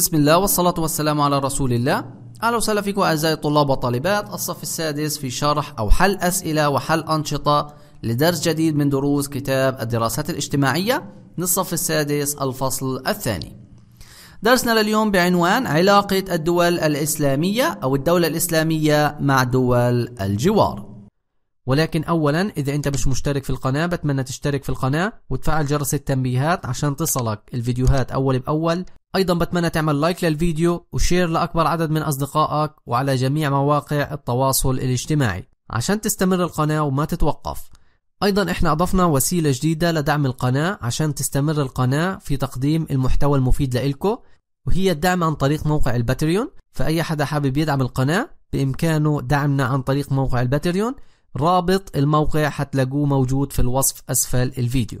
بسم الله والصلاة والسلام على رسول الله أهلا وسهلا فيكم أعزائي الطلاب والطالبات الصف السادس في شرح أو حل أسئلة وحل أنشطة لدرس جديد من دروس كتاب الدراسات الاجتماعية للصف السادس الفصل الثاني درسنا لليوم بعنوان علاقة الدول الإسلامية أو الدولة الإسلامية مع دول الجوار ولكن اولا اذا انت مش مشترك في القناة بتمنى تشترك في القناة وتفعل جرس التنبيهات عشان تصلك الفيديوهات اول باول أيضا بتمنى تعمل لايك للفيديو وشير لأكبر عدد من أصدقائك وعلى جميع مواقع التواصل الاجتماعي عشان تستمر القناة وما تتوقف أيضا إحنا أضفنا وسيلة جديدة لدعم القناة عشان تستمر القناة في تقديم المحتوى المفيد لإلكو وهي الدعم عن طريق موقع الباتريون فأي حدا حابب يدعم القناة بإمكانه دعمنا عن طريق موقع الباتريون رابط الموقع حتلاقوه موجود في الوصف أسفل الفيديو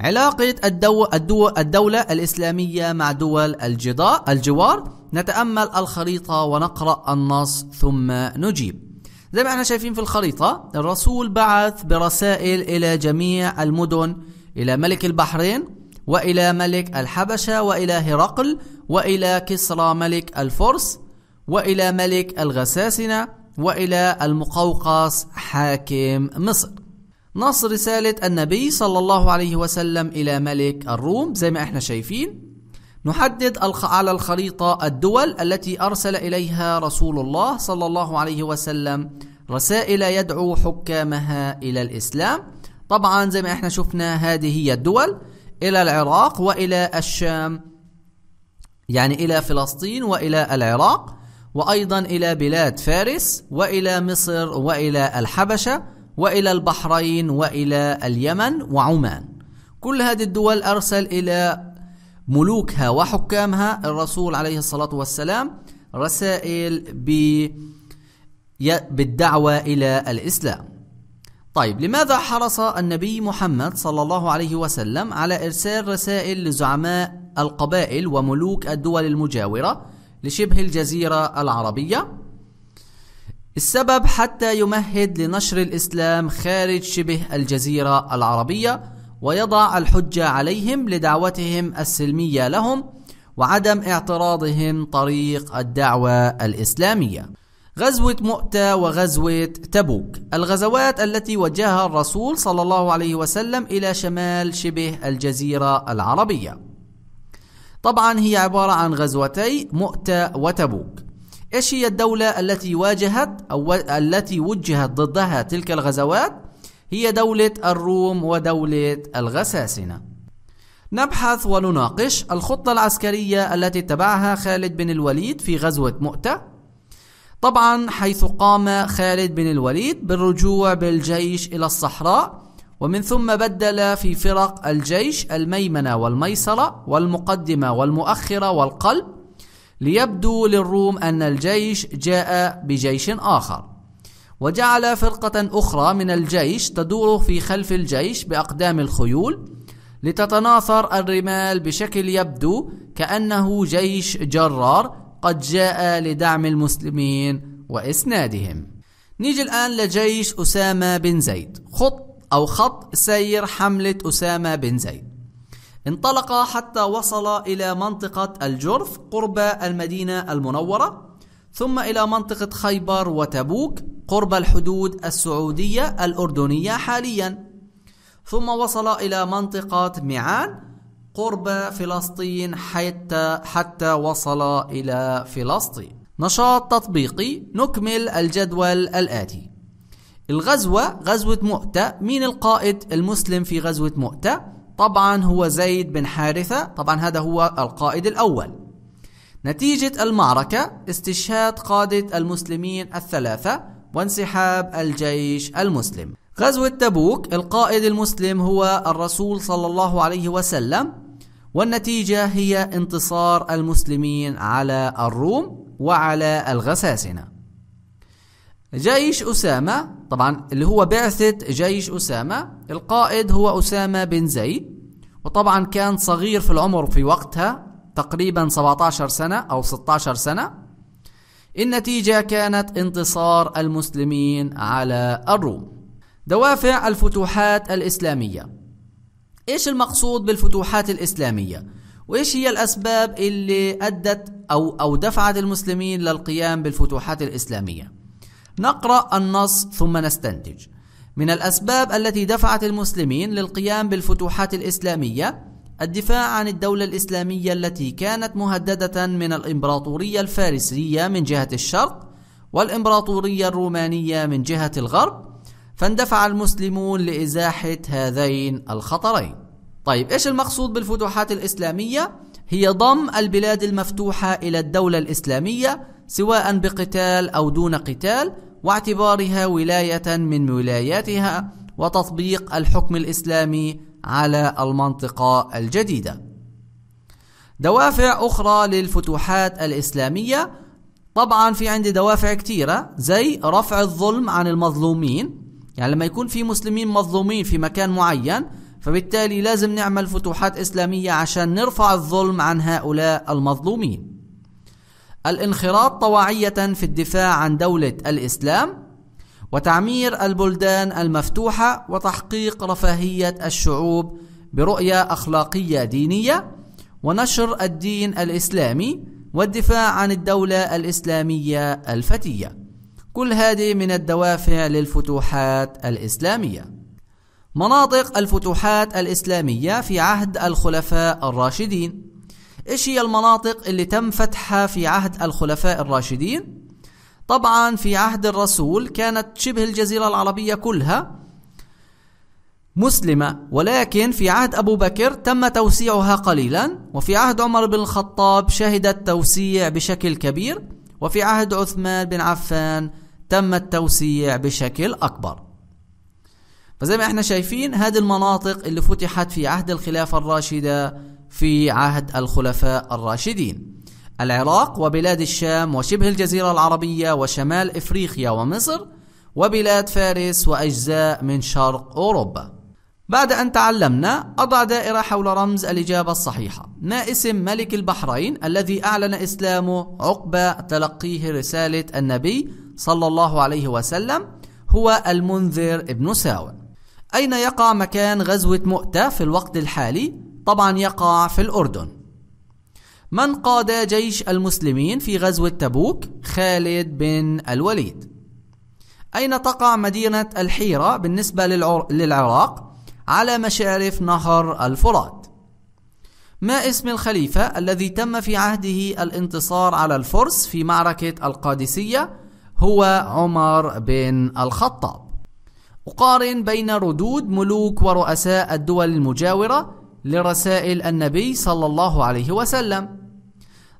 علاقة الدو... الدو... الدولة الإسلامية مع دول الجضاء الجوار نتأمل الخريطة ونقرأ النص ثم نجيب زي ما احنا شايفين في الخريطة الرسول بعث برسائل إلى جميع المدن إلى ملك البحرين وإلى ملك الحبشة وإلى هرقل وإلى كسرى ملك الفرس وإلى ملك الغساسنة وإلى المقوقس حاكم مصر نص رسالة النبي صلى الله عليه وسلم إلى ملك الروم زي ما احنا شايفين نحدد على الخريطة الدول التي أرسل إليها رسول الله صلى الله عليه وسلم رسائل يدعو حكامها إلى الإسلام طبعا زي ما احنا شفنا هذه هي الدول إلى العراق وإلى الشام يعني إلى فلسطين وإلى العراق وأيضا إلى بلاد فارس وإلى مصر وإلى الحبشة والى البحرين والى اليمن وعمان كل هذه الدول ارسل الى ملوكها وحكامها الرسول عليه الصلاه والسلام رسائل ب بالدعوه الى الاسلام. طيب لماذا حرص النبي محمد صلى الله عليه وسلم على ارسال رسائل لزعماء القبائل وملوك الدول المجاوره لشبه الجزيره العربيه؟ السبب حتى يمهد لنشر الإسلام خارج شبه الجزيرة العربية ويضع الحجة عليهم لدعوتهم السلمية لهم وعدم اعتراضهم طريق الدعوة الإسلامية غزوة مؤتة وغزوة تبوك الغزوات التي وجهها الرسول صلى الله عليه وسلم إلى شمال شبه الجزيرة العربية طبعا هي عبارة عن غزوتي مؤتة وتبوك ايش هي الدولة التي واجهت او التي وجهت ضدها تلك الغزوات؟ هي دولة الروم ودولة الغساسنة. نبحث ونناقش الخطة العسكرية التي اتبعها خالد بن الوليد في غزوة مؤتة. طبعا حيث قام خالد بن الوليد بالرجوع بالجيش إلى الصحراء ومن ثم بدل في فرق الجيش الميمنة والميسرة والمقدمة والمؤخرة والقلب ليبدو للروم أن الجيش جاء بجيش آخر وجعل فرقة أخرى من الجيش تدور في خلف الجيش بأقدام الخيول لتتناثر الرمال بشكل يبدو كأنه جيش جرار قد جاء لدعم المسلمين وإسنادهم نيجي الآن لجيش أسامة بن زيد خط أو خط سير حملة أسامة بن زيد انطلق حتى وصل إلى منطقة الجرف قرب المدينة المنورة ثم إلى منطقة خيبر وتبوك قرب الحدود السعودية الأردنية حاليا ثم وصل إلى منطقة معان قرب فلسطين حتى حتى وصل إلى فلسطين نشاط تطبيقي نكمل الجدول الآتي الغزوة غزوة مؤتة مين القائد المسلم في غزوة مؤتة طبعا هو زيد بن حارثة طبعا هذا هو القائد الأول نتيجة المعركة استشهاد قادة المسلمين الثلاثة وانسحاب الجيش المسلم غزوة تبوك القائد المسلم هو الرسول صلى الله عليه وسلم والنتيجة هي انتصار المسلمين على الروم وعلى الغساسنة جيش أسامة طبعا اللي هو بعثة جيش أسامة القائد هو أسامة بن زيد وطبعا كان صغير في العمر في وقتها تقريبا 17 سنة أو 16 سنة النتيجة كانت انتصار المسلمين على الروم دوافع الفتوحات الإسلامية إيش المقصود بالفتوحات الإسلامية؟ وإيش هي الأسباب اللي أدت أو أو دفعت المسلمين للقيام بالفتوحات الإسلامية؟ نقرأ النص ثم نستنتج من الأسباب التي دفعت المسلمين للقيام بالفتوحات الإسلامية الدفاع عن الدولة الإسلامية التي كانت مهددة من الإمبراطورية الفارسية من جهة الشرق والإمبراطورية الرومانية من جهة الغرب فاندفع المسلمون لإزاحة هذين الخطرين طيب إيش المقصود بالفتوحات الإسلامية؟ هي ضم البلاد المفتوحة إلى الدولة الإسلامية سواء بقتال أو دون قتال واعتبارها ولاية من ولاياتها وتطبيق الحكم الإسلامي على المنطقة الجديدة. دوافع أخرى للفتوحات الإسلامية طبعا في عندي دوافع كتيرة زي رفع الظلم عن المظلومين يعني لما يكون في مسلمين مظلومين في مكان معين فبالتالي لازم نعمل فتوحات إسلامية عشان نرفع الظلم عن هؤلاء المظلومين الانخراط طواعية في الدفاع عن دولة الإسلام وتعمير البلدان المفتوحة وتحقيق رفاهية الشعوب برؤية أخلاقية دينية ونشر الدين الإسلامي والدفاع عن الدولة الإسلامية الفتية. كل هذه من الدوافع للفتوحات الإسلامية. مناطق الفتوحات الإسلامية في عهد الخلفاء الراشدين ايش هي المناطق اللي تم فتحها في عهد الخلفاء الراشدين طبعا في عهد الرسول كانت شبه الجزيرة العربية كلها مسلمة ولكن في عهد أبو بكر تم توسيعها قليلا وفي عهد عمر بن الخطاب شهد التوسيع بشكل كبير وفي عهد عثمان بن عفان تم التوسيع بشكل أكبر فزي ما احنا شايفين هذه المناطق اللي فتحت في عهد الخلافة الراشدة في عهد الخلفاء الراشدين العراق وبلاد الشام وشبه الجزيرة العربية وشمال إفريقيا ومصر وبلاد فارس وأجزاء من شرق أوروبا بعد أن تعلمنا أضع دائرة حول رمز الإجابة الصحيحة ما اسم ملك البحرين الذي أعلن إسلامه عقب تلقيه رسالة النبي صلى الله عليه وسلم هو المنذر ابن ساوى أين يقع مكان غزوة مؤتة في الوقت الحالي طبعا يقع في الأردن من قاد جيش المسلمين في غزوة تبوك خالد بن الوليد أين تقع مدينة الحيرة بالنسبة للعراق على مشارف نهر الفرات ما اسم الخليفة الذي تم في عهده الانتصار على الفرس في معركة القادسية هو عمر بن الخطاب أقارن بين ردود ملوك ورؤساء الدول المجاورة لرسائل النبي صلى الله عليه وسلم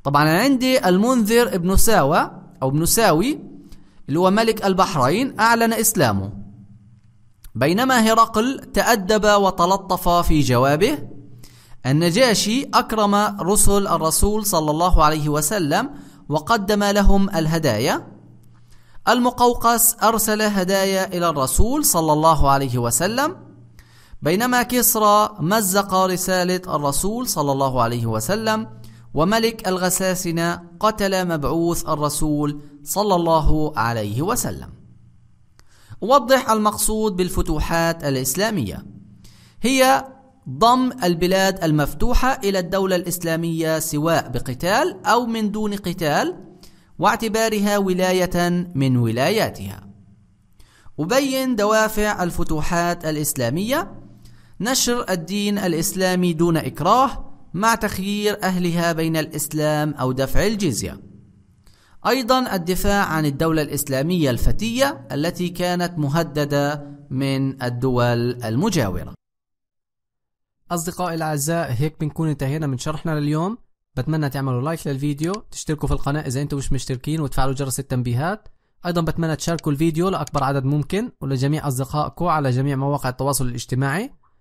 طبعا عندي المنذر ابن ساوى أو ابن ساوي اللي هو ملك البحرين أعلن إسلامه بينما هرقل تأدب وتلطف في جوابه النجاشي أكرم رسل الرسول صلى الله عليه وسلم وقدم لهم الهدايا المقوقس أرسل هدايا إلى الرسول صلى الله عليه وسلم بينما كسرى مزق رسالة الرسول صلى الله عليه وسلم وملك الغساسنة قتل مبعوث الرسول صلى الله عليه وسلم وضح المقصود بالفتوحات الإسلامية هي ضم البلاد المفتوحة إلى الدولة الإسلامية سواء بقتال أو من دون قتال واعتبارها ولاية من ولاياتها أبين دوافع الفتوحات الإسلامية نشر الدين الإسلامي دون إكراه مع تخيير أهلها بين الإسلام أو دفع الجزية أيضا الدفاع عن الدولة الإسلامية الفتية التي كانت مهددة من الدول المجاورة أصدقائي الأعزاء هيك بنكون انتهينا من شرحنا لليوم بتمنى تعملوا لايك للفيديو تشتركوا في القناة إذا أنتم مش مشتركين وتفعلوا جرس التنبيهات أيضا بتمنى تشاركوا الفيديو لأكبر عدد ممكن ولجميع أصدقائكم على جميع مواقع التواصل الاجتماعي